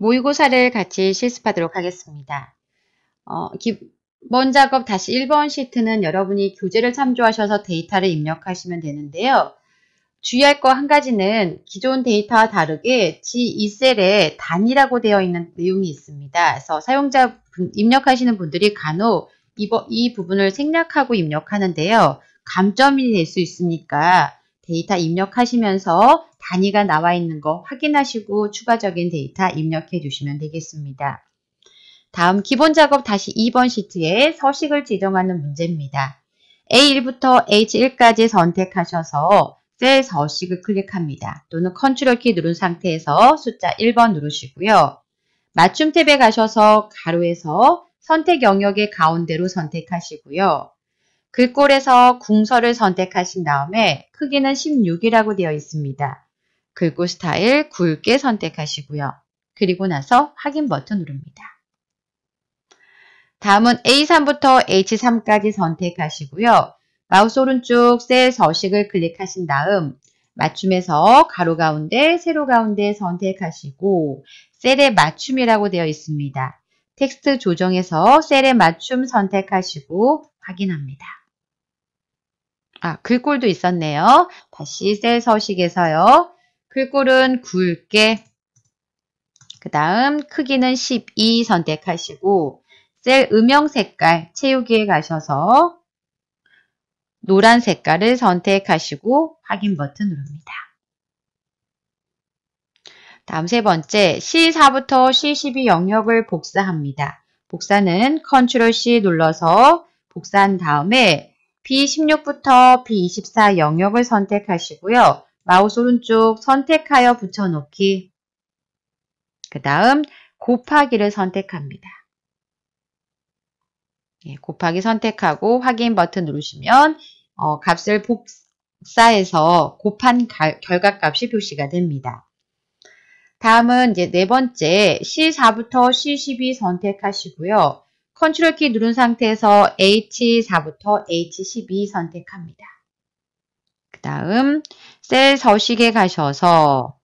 모의고사를 같이 실습하도록 하겠습니다. 어, 기본 작업 다시 1번 시트는 여러분이 교재를 참조하셔서 데이터를 입력하시면 되는데요. 주의할 거 한 가지는 기존 데이터와 다르게 G2셀에 단이라고 되어 있는 내용이 있습니다. 그래서 사용자 입력하시는 분들이 간혹 이, 이 부분을 생략하고 입력하는데요. 감점이 될 수 있으니까 데이터 입력하시면서 단위가 나와 있는 거 확인하시고 추가적인 데이터 입력해 주시면 되겠습니다. 다음 기본 작업 다시 2번 시트에 서식을 지정하는 문제입니다. A1부터 H1까지 선택하셔서 셀 서식을 클릭합니다. 또는 컨트롤 키 누른 상태에서 숫자 1번 누르시고요. 맞춤 탭에 가셔서 가로에서 선택 영역의 가운데로 선택하시고요. 글꼴에서 궁서를 선택하신 다음에 크기는 16이라고 되어 있습니다. 글꼴 스타일 굵게 선택하시고요. 그리고 나서 확인 버튼 누릅니다. 다음은 A3부터 H3까지 선택하시고요. 마우스 오른쪽 셀 서식을 클릭하신 다음 맞춤에서 가로 가운데, 세로 가운데 선택하시고 셀의 맞춤이라고 되어 있습니다. 텍스트 조정에서 셀의 맞춤 선택하시고 확인합니다. 아, 글꼴도 있었네요. 다시 셀 서식에서요. 글꼴은 굵게, 그 다음 크기는 12 선택하시고 셀 음영 색깔 채우기에 가셔서 노란 색깔을 선택하시고 확인 버튼 누릅니다. 다음 세 번째, C4부터 C12 영역을 복사합니다. 복사는 c t r l C 눌러서 복사한 다음에 B16부터 B24 영역을 선택하시고요. 마우스 오른쪽 선택하여 붙여넣기. 그 다음 곱하기를 선택합니다. 예, 곱하기 선택하고 확인 버튼 누르시면 어, 값을 복사해서 곱한 결과값이 표시가 됩니다. 다음은 이제 네 번째 C4부터 C12 선택하시고요. 컨트롤 키 누른 상태에서 H4부터 H12 선택합니다. 그 다음 셀 서식에 가셔서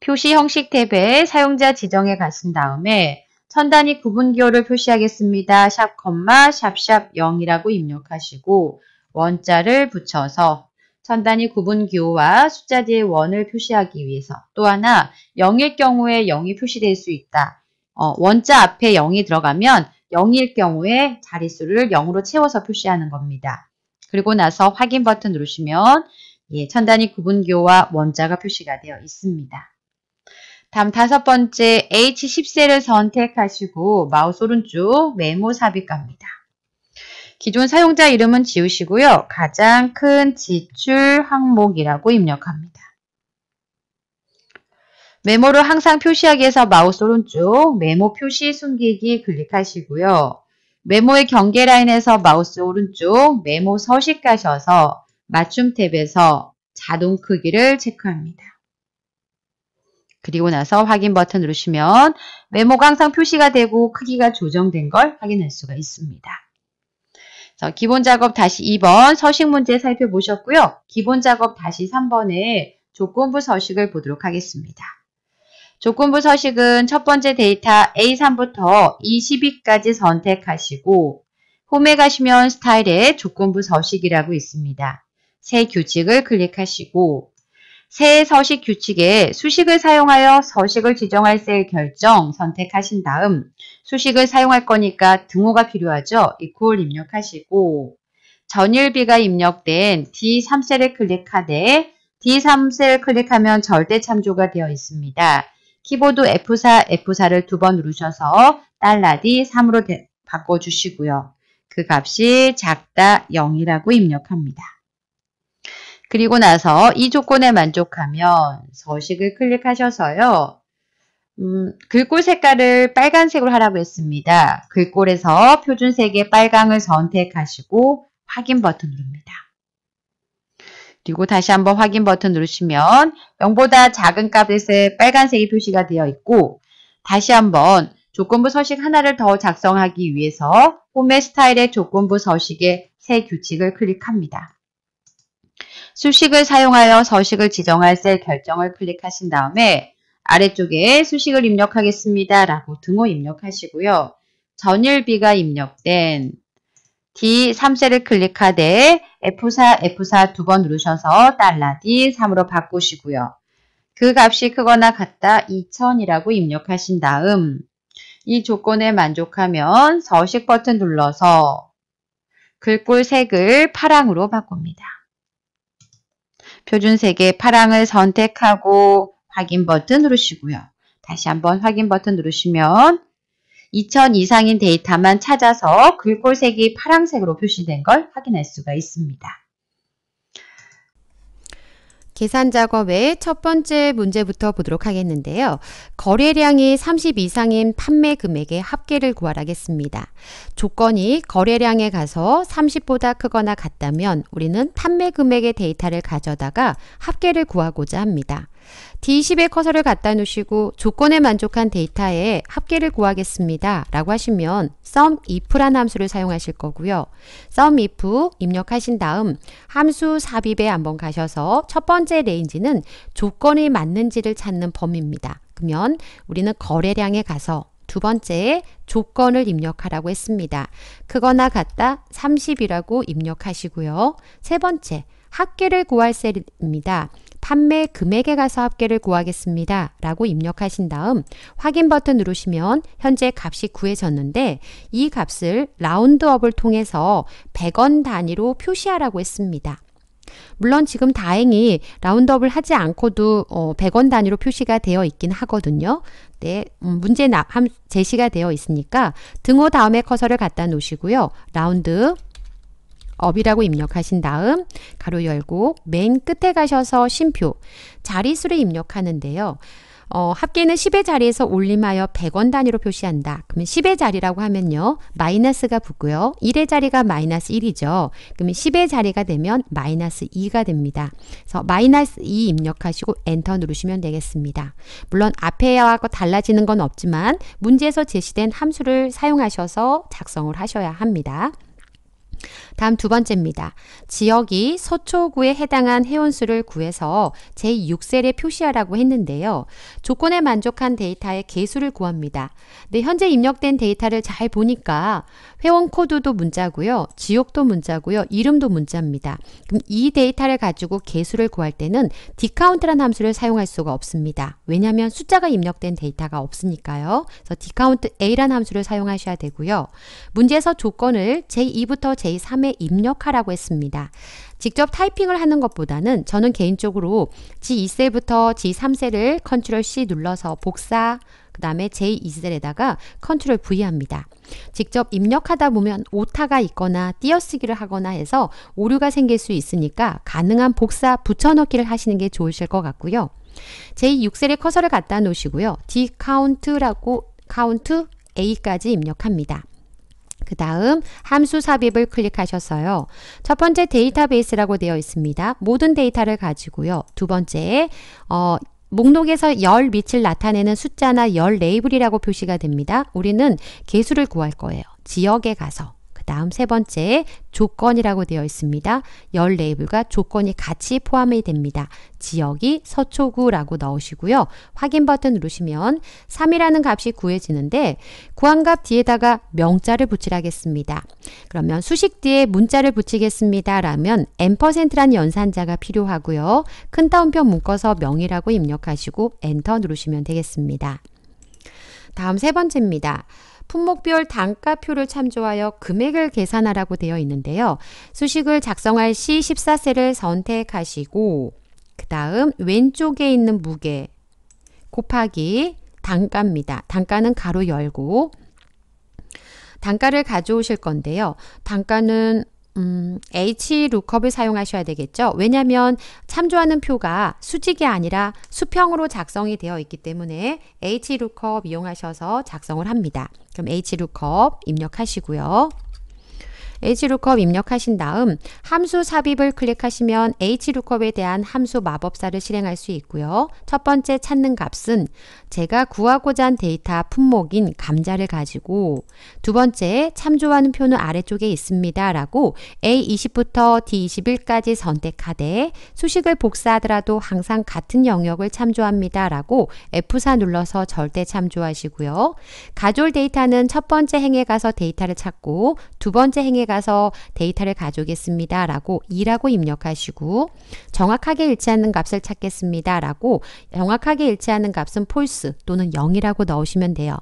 표시 형식 탭에 사용자 지정에 가신 다음에 천단위 구분기호를 표시하겠습니다. 샵, 콤마, 샵샵 0이라고 입력하시고 원자를 붙여서 천단위 구분기호와 숫자 뒤에 원을 표시하기 위해서 또 하나 0일 경우에 0이 표시될 수 있다. 어, 원자 앞에 0이 들어가면 0일 경우에 자릿수를 0으로 채워서 표시하는 겁니다. 그리고 나서 확인 버튼 누르시면 예, 천단위 구분교와 원자가 표시가 되어 있습니다. 다음 다섯 번째 H10세를 선택하시고 마우스 오른쪽 메모 삽입 갑니다. 기존 사용자 이름은 지우시고요. 가장 큰 지출 항목이라고 입력합니다. 메모를 항상 표시하기 위해서 마우스 오른쪽 메모 표시 숨기기 클릭하시고요. 메모의 경계 라인에서 마우스 오른쪽 메모 서식 가셔서 맞춤 탭에서 자동 크기를 체크합니다. 그리고 나서 확인 버튼 누르시면 메모가 항상 표시가 되고 크기가 조정된 걸 확인할 수가 있습니다. 자, 기본 작업 다시 2번 서식 문제 살펴보셨고요. 기본 작업 다시 3번에 조건부 서식을 보도록 하겠습니다. 조건부 서식은 첫 번째 데이터 A3부터 2 2까지 선택하시고 홈에 가시면 스타일에 조건부 서식이라고 있습니다. 새 규칙을 클릭하시고 새 서식 규칙에 수식을 사용하여 서식을 지정할 셀 결정 선택하신 다음 수식을 사용할 거니까 등호가 필요하죠. equal 입력하시고 전일비가 입력된 D3셀을 클릭하되 D3셀 클릭하면 절대 참조가 되어 있습니다. 키보드 F4, F4를 두 번 누르셔서 달라디 3으로 바꿔주시고요. 그 값이 작다 0이라고 입력합니다. 그리고 나서 이 조건에 만족하면 서식을 클릭하셔서요. 음, 글꼴 색깔을 빨간색으로 하라고 했습니다. 글꼴에서 표준색의 빨강을 선택하시고 확인 버튼 누릅니다. 그리고 다시 한번 확인 버튼 누르시면 0보다 작은 값에 빨간색이 표시가 되어 있고 다시 한번 조건부 서식 하나를 더 작성하기 위해서 홈의 스타일의 조건부 서식의 새 규칙을 클릭합니다. 수식을 사용하여 서식을 지정할 셀 결정을 클릭하신 다음에 아래쪽에 수식을 입력하겠습니다 라고 등호 입력하시고요. 전일비가 입력된 D3셀을 클릭하되 F4, F4 두 번 누르셔서 달러 D3으로 바꾸시고요. 그 값이 크거나 같다 2000이라고 입력하신 다음 이 조건에 만족하면 서식 버튼 눌러서 글꼴 색을 파랑으로 바꿉니다. 표준색의 파랑을 선택하고 확인 버튼 누르시고요. 다시 한번 확인 버튼 누르시면 2000 이상인 데이터만 찾아서 글꼴색이 파란색으로 표시된 걸 확인할 수가 있습니다. 계산 작업의 첫 번째 문제부터 보도록 하겠는데요. 거래량이 30 이상인 판매 금액의 합계를 구하라겠습니다. 조건이 거래량에 가서 30보다 크거나 같다면 우리는 판매 금액의 데이터를 가져다가 합계를 구하고자 합니다. D10에 커서를 갖다 놓으시고 조건에 만족한 데이터에 합계를 구하겠습니다. 라고 하시면 sumif라는 함수를 사용하실 거고요. sumif 입력하신 다음 함수 삽입에 한번 가셔서 첫 번째 레인지는 조건이 맞는지를 찾는 범위입니다. 그러면 우리는 거래량에 가서 두 번째 조건을 입력하라고 했습니다. 크거나 같다 30이라고 입력하시고요. 세 번째 합계를 구할 셀입니다. 판매 금액에 가서 합계를 구하겠습니다. 라고 입력하신 다음 확인 버튼 누르시면 현재 값이 구해졌는데 이 값을 라운드업을 통해서 100원 단위로 표시하라고 했습니다. 물론 지금 다행히 라운드업을 하지 않고도 어, 100원 단위로 표시가 되어 있긴 하거든요. 네, 음, 문제 나, 제시가 되어 있으니까 등호 다음에 커서를 갖다 놓으시고요. 라운드 업이라고 입력하신 다음 가로 열고 맨 끝에 가셔서 쉼표 자리수를 입력하는데요. 어, 합계는 10의 자리에서 올림하여 100원 단위로 표시한다. 그러면 10의 자리라고 하면요. 마이너스가 붙고요. 1의 자리가 마이너스 1이죠. 그러면 10의 자리가 되면 마이너스 2가 됩니다. 그래서 마이너스 2 입력하시고 엔터 누르시면 되겠습니다. 물론 앞에와 달라지는 건 없지만 문제에서 제시된 함수를 사용하셔서 작성을 하셔야 합니다. 다음 두 번째입니다. 지역이 서초구에 해당한 회원수를 구해서 제6세를 표시하라고 했는데요. 조건에 만족한 데이터의 개수를 구합니다. 근데 현재 입력된 데이터를 잘 보니까 회원 코드도 문자고요. 지역도 문자고요. 이름도 문자입니다. 그럼 이 데이터를 가지고 개수를 구할 때는 디카운트라는 함수를 사용할 수가 없습니다. 왜냐하면 숫자가 입력된 데이터가 없으니까요. 그래서 디카운트 a 라는 함수를 사용하셔야 되고요. 문제에서 조건을 제2부터 제3에 입력하라고 했습니다. 직접 타이핑을 하는 것보다는 저는 개인적으로 G2셀부터 G3셀을 컨트롤 C 눌러서 복사, 그 다음에 j 2셀에다가 컨트롤 V 합니다. 직접 입력하다 보면 오타가 있거나 띄어쓰기를 하거나 해서 오류가 생길 수 있으니까 가능한 복사 붙여넣기를 하시는 게 좋으실 것 같고요. j 6셀에 커서를 갖다 놓으시고요. dcount라고 count a까지 입력합니다. 그 다음 함수 삽입을 클릭하셔서요. 첫 번째 데이터베이스라고 되어 있습니다. 모든 데이터를 가지고요. 두 번째 어, 목록에서 열 밑을 나타내는 숫자나 열 레이블이라고 표시가 됩니다. 우리는 개수를 구할 거예요. 지역에 가서. 그 다음 세 번째 조건이라고 되어 있습니다. 열 레이블과 조건이 같이 포함이 됩니다. 지역이 서초구라고 넣으시고요. 확인 버튼 누르시면 3이라는 값이 구해지는데 구한값 뒤에다가 명자를 붙이라겠습니다. 그러면 수식 뒤에 문자를 붙이겠습니다. 라면 n%라는 연산자가 필요하고요. 큰 따옴표 묶어서 명이라고 입력하시고 엔터 누르시면 되겠습니다. 다음 세 번째입니다. 품목별 단가표를 참조하여 금액을 계산하라고 되어 있는데요. 수식을 작성할 시 14세를 선택하시고 그 다음 왼쪽에 있는 무게 곱하기 단가입니다. 단가는 가로 열고 단가를 가져오실 건데요. 단가는 음, HLOOKUP을 사용하셔야 되겠죠. 왜냐하면 참조하는 표가 수직이 아니라 수평으로 작성이 되어 있기 때문에 h l o 이용하셔서 작성을 합니다. 그럼 h l o 입력하시고요. HLOOKUP 입력하신 다음 함수 삽입을 클릭하시면 HLOOKUP에 대한 함수 마법사를 실행할 수 있고요. 첫 번째 찾는 값은 제가 구하고자 한 데이터 품목인 감자를 가지고 두 번째 참조하는 표는 아래쪽에 있습니다. 라고 A20부터 D21까지 선택하되 수식을 복사하더라도 항상 같은 영역을 참조합니다. 라고 F4 눌러서 절대 참조하시고요. 가졸 데이터는 첫 번째 행에 가서 데이터를 찾고 두 번째 행에 가서 데이터를 가져오겠습니다. 라고 2라고 입력하시고 정확하게 일치하는 값을 찾겠습니다. 라고 정확하게 일치하는 값은 false 또는 0이라고 넣으시면 돼요.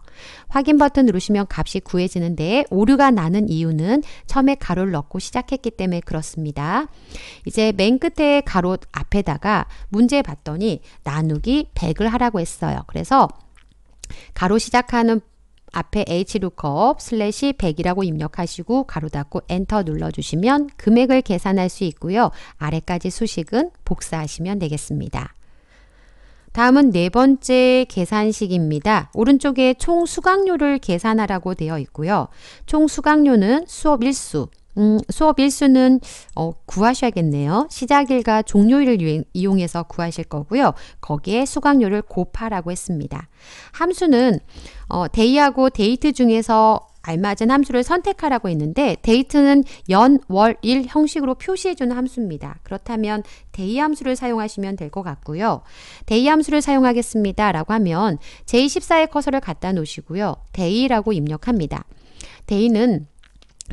확인 버튼 누르시면 값이 구해지는데 오류가 나는 이유는 처음에 가로를 넣고 시작했기 때문에 그렇습니다. 이제 맨 끝에 가로 앞에다가 문제 봤더니 나누기 100을 하라고 했어요. 그래서 가로 시작하는 앞에 h l o o k u p 슬래시 100이라고 입력하시고 가로 닫고 엔터 눌러주시면 금액을 계산할 수 있고요. 아래까지 수식은 복사하시면 되겠습니다. 다음은 네 번째 계산식입니다. 오른쪽에 총 수강료를 계산하라고 되어 있고요. 총 수강료는 수업 일수 음, 수업 일수는 어, 구하셔야겠네요. 시작일과 종료일을 유행, 이용해서 구하실 거고요. 거기에 수강료를 곱하라고 했습니다. 함수는 어, 데이하고 데이트 중에서 알맞은 함수를 선택하라고 했는데 데이트는 연, 월, 일 형식으로 표시해주는 함수입니다. 그렇다면 데이 함수를 사용하시면 될 것 같고요. 데이 함수를 사용하겠습니다. 라고 하면 제14의 커서를 갖다 놓으시고요. 데이라고 입력합니다. 데이는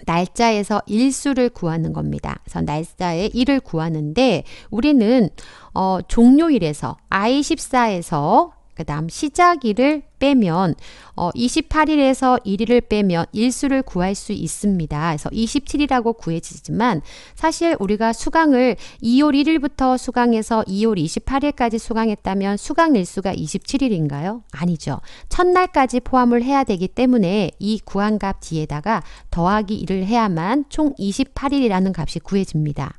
날짜에서 일수를 구하는 겁니다. 그래서 날짜의 일을 구하는데 우리는 어, 종료일에서 I14에서 그 다음 시작일을 빼면 어, 28일에서 1일을 빼면 일수를 구할 수 있습니다. 그래서 27이라고 구해지지만 사실 우리가 수강을 2월 1일부터 수강해서 2월 28일까지 수강했다면 수강 일수가 27일인가요? 아니죠. 첫날까지 포함을 해야 되기 때문에 이 구한값 뒤에다가 더하기 1을 해야만 총 28일이라는 값이 구해집니다.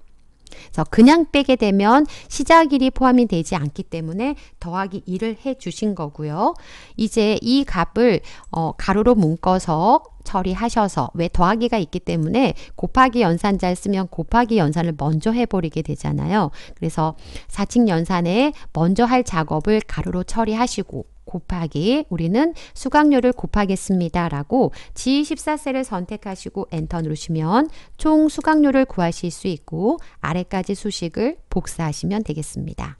그래서 그냥 빼게 되면 시작일이 포함이 되지 않기 때문에 더하기 2를 해 주신 거고요. 이제 이 값을 어, 가로로 묶어서 처리하셔서 왜 더하기가 있기 때문에 곱하기 연산자 쓰면 곱하기 연산을 먼저 해버리게 되잖아요. 그래서 사칙 연산에 먼저 할 작업을 가로로 처리하시고 곱하기 우리는 수강료를 곱하겠습니다. 라고 G14셀을 선택하시고 엔터 누르시면 총 수강료를 구하실 수 있고 아래까지 수식을 복사하시면 되겠습니다.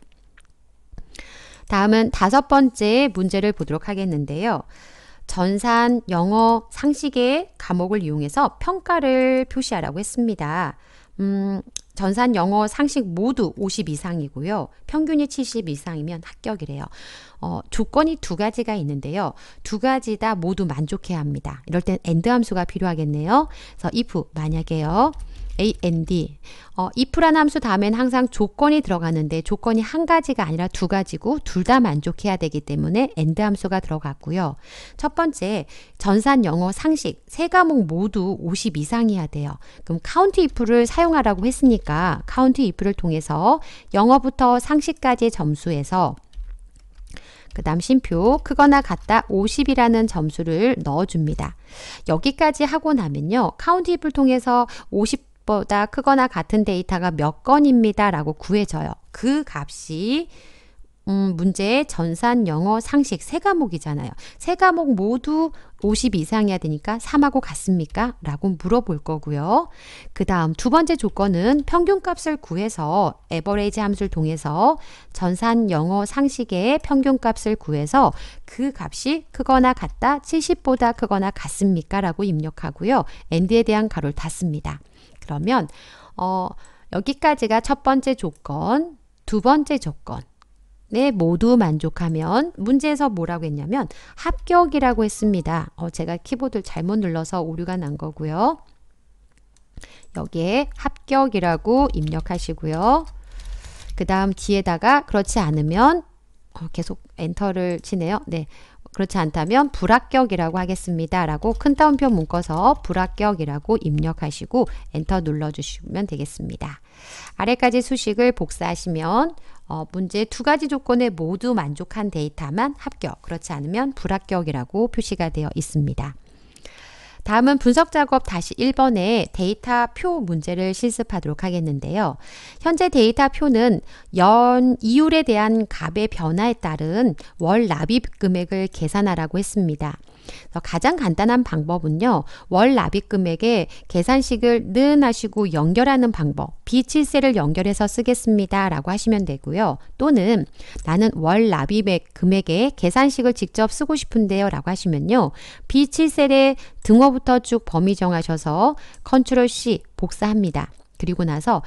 다음은 다섯 번째 문제를 보도록 하겠는데요. 전산, 영어, 상식의 과목을 이용해서 평가를 표시하라고 했습니다. 음, 전산 영어 상식 모두 50 이상이고요. 평균이 70 이상이면 합격이래요. 어, 조건이 두 가지가 있는데요. 두 가지 다 모두 만족해야 합니다. 이럴 땐 a 드 함수가 필요하겠네요. 그래서 if 만약에요. AND 어, if란 함수 다음엔 항상 조건이 들어가는데 조건이 한 가지가 아니라 두 가지고 둘 다 만족해야 되기 때문에 AND 함수가 들어갔고요. 첫 번째, 전산 영어 상식 세 과목 모두 50이상이야 돼요. 그럼 카운트 if를 사용하라고 했으니까 카운트 if를 통해서 영어부터 상식까지의 점수에서 그 다음 심표 크거나 같다 50이라는 점수를 넣어줍니다. 여기까지 하고 나면요. 카운트 if를 통해서 50 보다 크거나 같은 데이터가 몇 건입니다. 라고 구해져요. 그 값이 음, 문제의 전산, 영어, 상식 세 과목이잖아요. 세 과목 모두 50 이상이야 되니까 3하고 같습니까? 라고 물어볼 거고요. 그 다음 두 번째 조건은 평균값을 구해서 에버레이지 함수를 통해서 전산, 영어, 상식의 평균값을 구해서 그 값이 크거나 같다, 70보다 크거나 같습니까? 라고 입력하고요. 엔드에 대한 가로를 닫습니다. 그러면 어, 여기까지가 첫 번째 조건, 두 번째 조건 네, 모두 만족하면 문제에서 뭐라고 했냐면 합격이라고 했습니다. 어, 제가 키보드를 잘못 눌러서 오류가 난 거고요. 여기에 합격이라고 입력하시고요. 그 다음 뒤에다가 그렇지 않으면 어, 계속 엔터를 치네요. 네, 그렇지 않다면 불합격이라고 하겠습니다. 라고 큰 따옴표 묶어서 불합격이라고 입력하시고 엔터 눌러주시면 되겠습니다. 아래까지 수식을 복사하시면 어, 문제 두 가지 조건에 모두 만족한 데이터만 합격, 그렇지 않으면 불합격이라고 표시가 되어 있습니다. 다음은 분석 작업 다시 1번에 데이터 표 문제를 실습하도록 하겠는데요. 현재 데이터 표는 연 이율에 대한 값의 변화에 따른 월 납입 금액을 계산하라고 했습니다. 가장 간단한 방법은요. 월 납입 금액에 계산식을 는 하시고 연결하는 방법 비칠세를 연결해서 쓰겠습니다. 라고 하시면 되고요. 또는 나는 월 납입액 금액에 계산식을 직접 쓰고 싶은데요. 라고 하시면요. 비칠셀의 등호부터 쭉 범위 정하셔서 컨트롤 C 복사합니다. 그리고 나서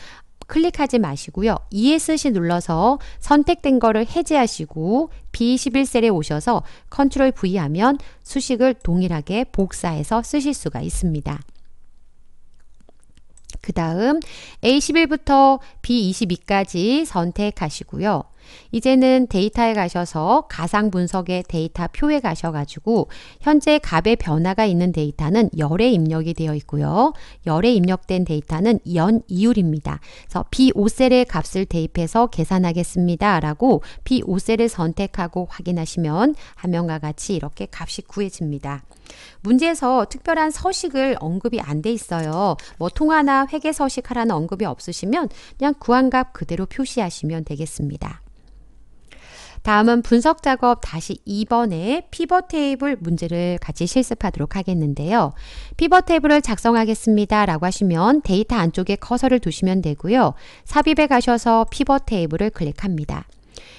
클릭하지 마시고요. ESC 눌러서 선택된 거를 해제하시고 B21셀에 오셔서 컨트롤 V 하면 수식을 동일하게 복사해서 쓰실 수가 있습니다. 그 다음 A11부터 B22까지 선택하시고요. 이제는 데이터에 가셔서 가상 분석의 데이터 표에 가셔가지고 현재 값의 변화가 있는 데이터는 열에 입력이 되어 있고요. 열에 입력된 데이터는 연 이율입니다. 그래서 B5셀의 값을 대입해서 계산하겠습니다. 라고 B5셀을 선택하고 확인하시면 화면과 같이 이렇게 값이 구해집니다. 문제에서 특별한 서식을 언급이 안 돼 있어요. 뭐 통화나 회계 서식하라는 언급이 없으시면 그냥 구한 값 그대로 표시하시면 되겠습니다. 다음은 분석 작업 다시 2번의 피벗 테이블 문제를 같이 실습하도록 하겠는데요. 피벗 테이블을 작성하겠습니다 라고 하시면 데이터 안쪽에 커서를 두시면 되고요. 삽입에 가셔서 피벗 테이블을 클릭합니다.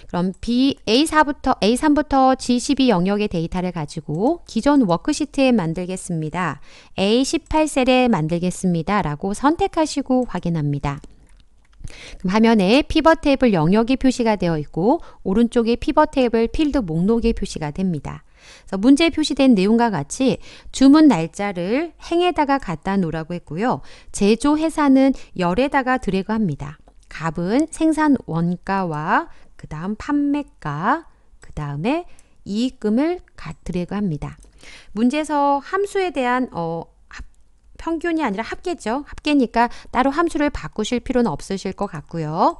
그럼 B, A4부터, A3부터 G12 영역의 데이터를 가지고 기존 워크시트에 만들겠습니다. A18셀에 만들겠습니다. 라고 선택하시고 확인합니다. 그럼 화면에 피벗 테이블 영역이 표시가 되어 있고 오른쪽에 피벗 테이블 필드 목록이 표시가 됩니다. 문제에 표시된 내용과 같이 주문 날짜를 행에다가 갖다 놓으라고 했고요. 제조 회사는 열에다가 드래그 합니다. 값은 생산 원가와 그 다음 판매가 그 다음에 이익금을 드래그 합니다. 문제에서 함수에 대한 어, 평균이 아니라 합계죠. 합계니까 따로 함수를 바꾸실 필요는 없으실 것 같고요.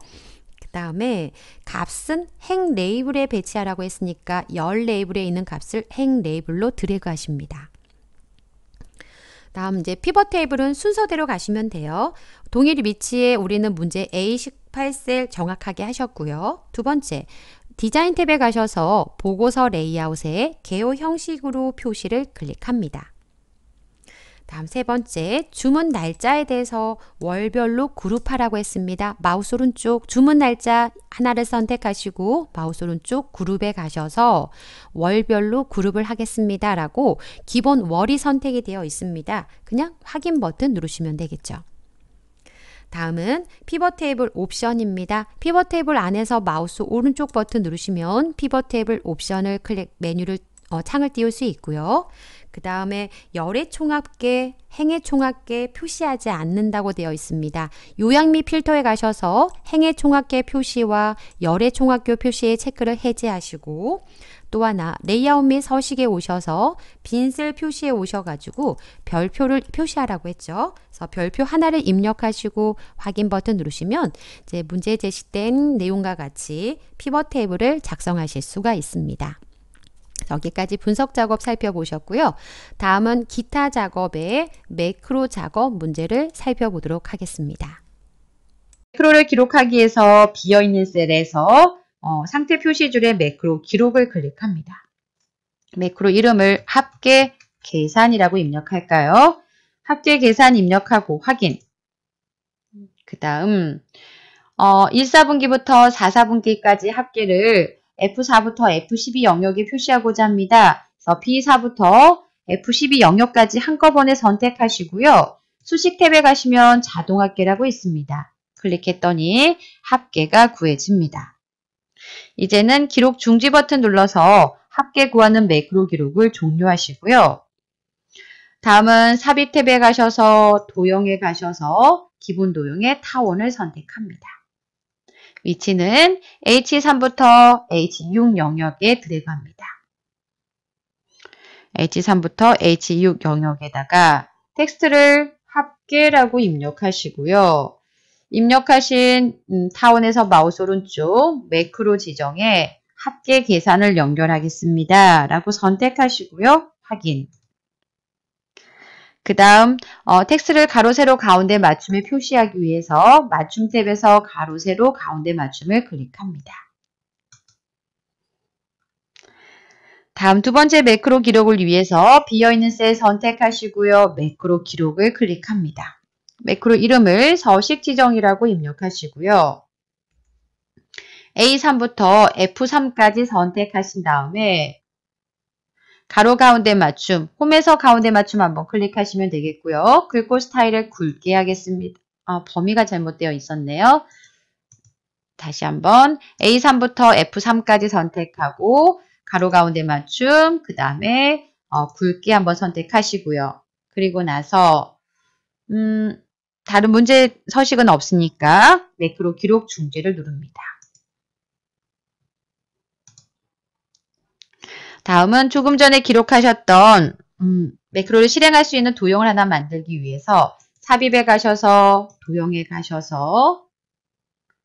그 다음에 값은 행 레이블에 배치하라고 했으니까 열 레이블에 있는 값을 행 레이블로 드래그 하십니다. 다음 이제 피벗 테이블은 순서대로 가시면 돼요. 동일 위치에 우리는 문제 A18셀 정확하게 하셨고요. 두 번째, 디자인 탭에 가셔서 보고서 레이아웃에 개요 형식으로 표시를 클릭합니다. 다음 세 번째, 주문 날짜에 대해서 월별로 그룹하라고 했습니다. 마우스 오른쪽 주문 날짜 하나를 선택하시고 마우스 오른쪽 그룹에 가셔서 월별로 그룹을 하겠습니다. 라고 기본 월이 선택이 되어 있습니다. 그냥 확인 버튼 누르시면 되겠죠. 다음은 피벗 테이블 옵션입니다. 피벗 테이블 안에서 마우스 오른쪽 버튼 누르시면 피벗 테이블 옵션을 클릭 메뉴를 어, 창을 띄울 수 있고요. 그 다음에 열의 총합계, 행의 총합계 표시하지 않는다고 되어 있습니다. 요약 및 필터에 가셔서 행의 총합계 표시와 열의 총합계 표시의 체크를 해제하시고 또 하나 레이아웃 및 서식에 오셔서 빈셀 표시에 오셔가지고 별표를 표시하라고 했죠. 그래서 별표 하나를 입력하시고 확인 버튼 누르시면 이제 문제 제시된 내용과 같이 피벗 테이블을 작성하실 수가 있습니다. 여기까지 분석 작업 살펴보셨고요. 다음은 기타 작업의 매크로 작업 문제를 살펴보도록 하겠습니다. 매크로를 기록하기 위해서 비어있는 셀에서 어, 상태 표시줄의 매크로 기록을 클릭합니다. 매크로 이름을 합계 계산이라고 입력할까요? 합계 계산 입력하고 확인. 그 다음 어, 1, 4분기부터 4, 4분기까지 합계를 F4부터 F12 영역에 표시하고자 합니다. 그래서 B4부터 F12 영역까지 한꺼번에 선택하시고요. 수식 탭에 가시면 자동합계라고 있습니다. 클릭했더니 합계가 구해집니다. 이제는 기록 중지 버튼 눌러서 합계 구하는 매크로 기록을 종료하시고요. 다음은 삽입 탭에 가셔서 도형에 가셔서 기본 도형의 타원을 선택합니다. 위치는 H3부터 H6 영역에 드래그합니다 H3부터 H6 영역에다가 텍스트를 합계라고 입력하시고요. 입력하신 음, 타원에서 마우스 오른쪽 매크로 지정에 합계 계산을 연결하겠습니다. 라고 선택하시고요. 확인. 그 다음 어, 텍스트를 가로 세로 가운데 맞춤에 표시하기 위해서 맞춤 탭에서 가로 세로 가운데 맞춤을 클릭합니다. 다음 두 번째 매크로 기록을 위해서 비어있는 셀 선택하시고요. 매크로 기록을 클릭합니다. 매크로 이름을 서식 지정이라고 입력하시고요. A3부터 F3까지 선택하신 다음에 가로 가운데 맞춤, 홈에서 가운데 맞춤 한번 클릭하시면 되겠고요. 글꼴 스타일을 굵게 하겠습니다. 아, 범위가 잘못되어 있었네요. 다시 한번 A3부터 F3까지 선택하고 가로 가운데 맞춤, 그 다음에 어, 굵게 한번 선택하시고요. 그리고 나서 음, 다른 문제 서식은 없으니까 매크로 기록 중재를 누릅니다. 다음은 조금 전에 기록하셨던 음, 매크로를 실행할 수 있는 도형을 하나 만들기 위해서 삽입에 가셔서 도형에 가셔서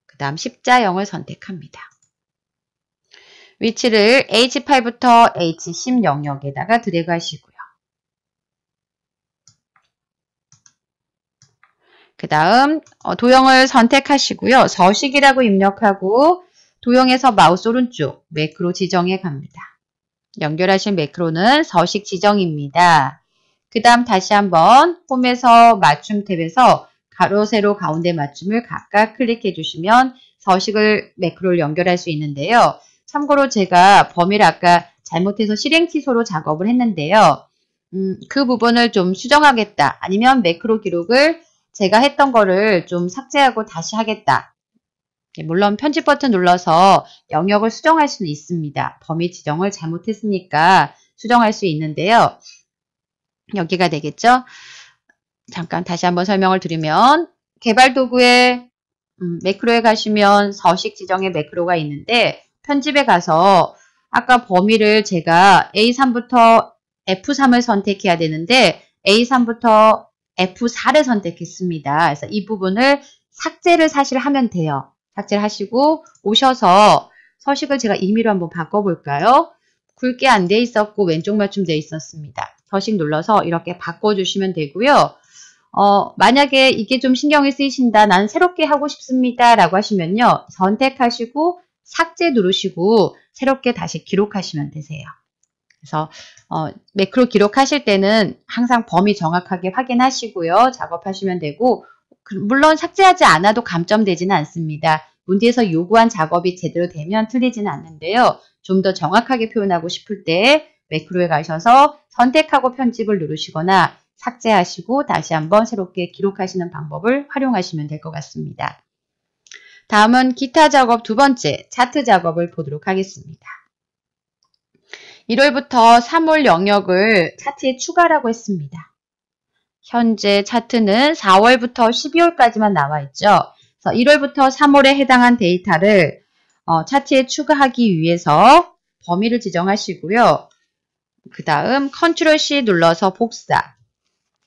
그 다음 십자형을 선택합니다. 위치를 H8부터 H10 영역에다가 드래그 하시고요. 그 다음 어, 도형을 선택하시고요. 서식이라고 입력하고 도형에서 마우스 오른쪽 매크로 지정에 갑니다. 연결하신 매크로는 서식 지정입니다. 그 다음 다시 한번 홈에서 맞춤 탭에서 가로, 세로, 가운데 맞춤을 각각 클릭해 주시면 서식을 매크로를 연결할 수 있는데요. 참고로 제가 범위를 아까 잘못해서 실행 취소로 작업을 했는데요. 음, 그 부분을 좀 수정하겠다 아니면 매크로 기록을 제가 했던 거를 좀 삭제하고 다시 하겠다 네, 물론 편집 버튼 눌러서 영역을 수정할 수는 있습니다. 범위 지정을 잘못했으니까 수정할 수 있는데요. 여기가 되겠죠? 잠깐 다시 한번 설명을 드리면 개발 도구에 음, 매크로에 가시면 서식 지정의 매크로가 있는데 편집에 가서 아까 범위를 제가 A3부터 F3을 선택해야 되는데 A3부터 F4를 선택했습니다. 그래서 이 부분을 삭제를 사실 하면 돼요. 삭제를 하시고 오셔서 서식을 제가 임의로 한번 바꿔볼까요? 굵게 안 돼 있었고 왼쪽 맞춤 돼 있었습니다. 서식 눌러서 이렇게 바꿔주시면 되고요. 어, 만약에 이게 좀 신경이 쓰이신다, 난 새롭게 하고 싶습니다 라고 하시면요. 선택하시고 삭제 누르시고 새롭게 다시 기록하시면 되세요. 그래서 어, 매크로 기록하실 때는 항상 범위 정확하게 확인하시고요. 작업하시면 되고 그, 물론 삭제하지 않아도 감점되지는 않습니다. 문제에서 요구한 작업이 제대로 되면 틀리지는 않는데요. 좀 더 정확하게 표현하고 싶을 때 매크로에 가셔서 선택하고 편집을 누르시거나 삭제하시고 다시 한번 새롭게 기록하시는 방법을 활용하시면 될 것 같습니다. 다음은 기타 작업 두 번째 차트 작업을 보도록 하겠습니다. 1월부터 3월 영역을 차트에 추가라고 했습니다. 현재 차트는 4월부터 12월까지만 나와 있죠. 1월부터 3월에 해당한 데이터를 어, 차트에 추가하기 위해서 범위를 지정하시고요. 그 다음 컨트롤 C 눌러서 복사.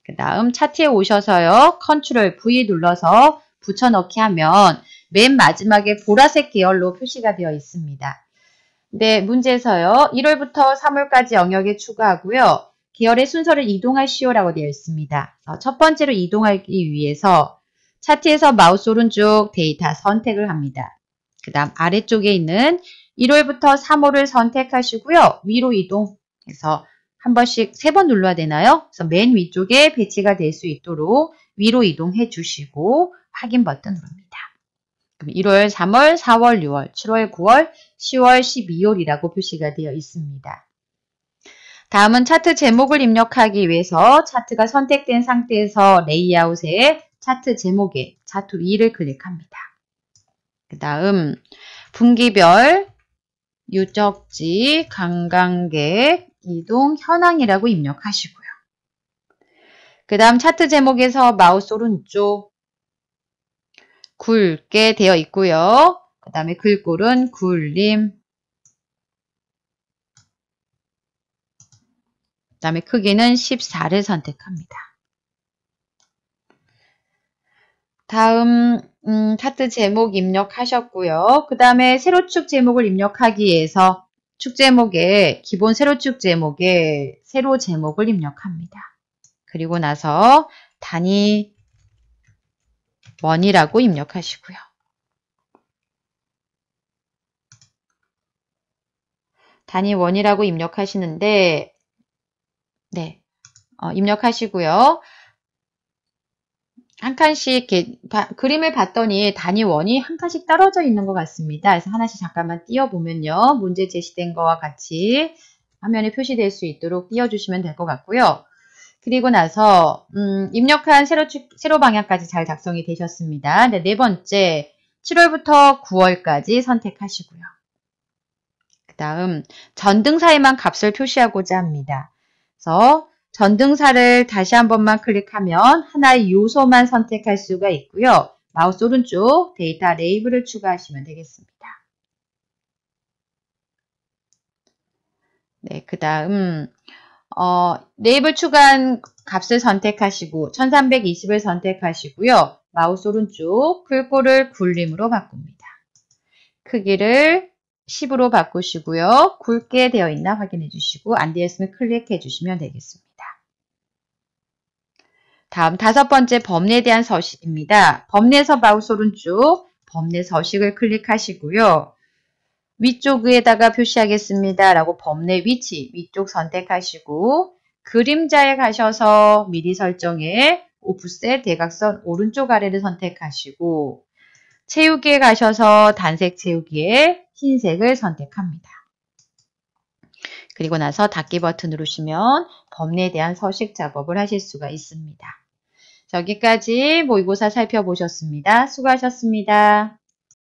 그 다음 차트에 오셔서요. 컨트롤 V 눌러서 붙여넣기 하면 맨 마지막에 보라색 계열로 표시가 되어 있습니다. 네, 문제에서요. 1월부터 3월까지 영역에 추가하고요. 계열의 순서를 이동할시오라고 되어 있습니다. 어, 첫 번째로 이동하기 위해서 차트에서 마우스 오른쪽 데이터 선택을 합니다. 그 다음 아래쪽에 있는 1월부터 3월을 선택하시고요. 위로 이동해서 한 번씩 세 번 눌러야 되나요? 그래서 맨 위쪽에 배치가 될 수 있도록 위로 이동해 주시고 확인 버튼 누릅니다. 그럼 1월, 3월, 4월, 6월, 7월, 9월, 10월, 12월이라고 표시가 되어 있습니다. 다음은 차트 제목을 입력하기 위해서 차트가 선택된 상태에서 레이아웃에 차트 제목에 차트 위를 클릭합니다. 그 다음 분기별 유적지, 관광객, 이동, 현황이라고 입력하시고요. 그 다음 차트 제목에서 마우스 오른쪽 굵게 되어 있고요. 그 다음에 글꼴은 굴림, 그 다음에 크기는 14를 선택합니다. 다음 음, 차트 제목 입력하셨고요. 그 다음에 세로축 제목을 입력하기 위해서 축 제목에 기본 세로축 제목에 세로 제목을 입력합니다. 그리고 나서 단위 원이라고 입력하시고요. 단위 원이라고 입력하시는데 네. 어, 입력하시고요. 한 칸씩 이렇게 다, 그림을 봤더니 단위 원이 한 칸씩 떨어져 있는 것 같습니다. 그래서 하나씩 잠깐만 띄워보면요. 문제 제시된 거와 같이 화면에 표시될 수 있도록 띄워주시면 될 것 같고요. 그리고 나서 음, 입력한 세로, 세로 방향까지 잘 작성이 되셨습니다. 네, 네 번째, 7월부터 9월까지 선택하시고요. 그 다음 전등 사이만 값을 표시하고자 합니다. 그래서 전등사를 다시 한 번만 클릭하면 하나의 요소만 선택할 수가 있고요. 마우스 오른쪽 데이터 레이블을 추가하시면 되겠습니다. 네, 그 다음 어, 레이블 추가한 값을 선택하시고 1320을 선택하시고요. 마우스 오른쪽 글꼴을 굴림으로 바꿉니다. 크기를 10으로 바꾸시고요. 굵게 되어 있나 확인해 주시고 안 되었으면 클릭해 주시면 되겠습니다. 다음 다섯 번째 범례에 대한 서식입니다. 범례에서 마우스 오른쪽 범례 서식을 클릭하시고요. 위쪽 위에다가 표시하겠습니다. 라고 범례 위치 위쪽 선택하시고 그림자에 가셔서 미리 설정에 오프셋 대각선 오른쪽 아래를 선택하시고 채우기에 가셔서 단색 채우기에 흰색을 선택합니다. 그리고 나서 닫기 버튼 누르시면 범례에 대한 서식 작업을 하실 수가 있습니다. 여기까지 모의고사 살펴보셨습니다. 수고하셨습니다.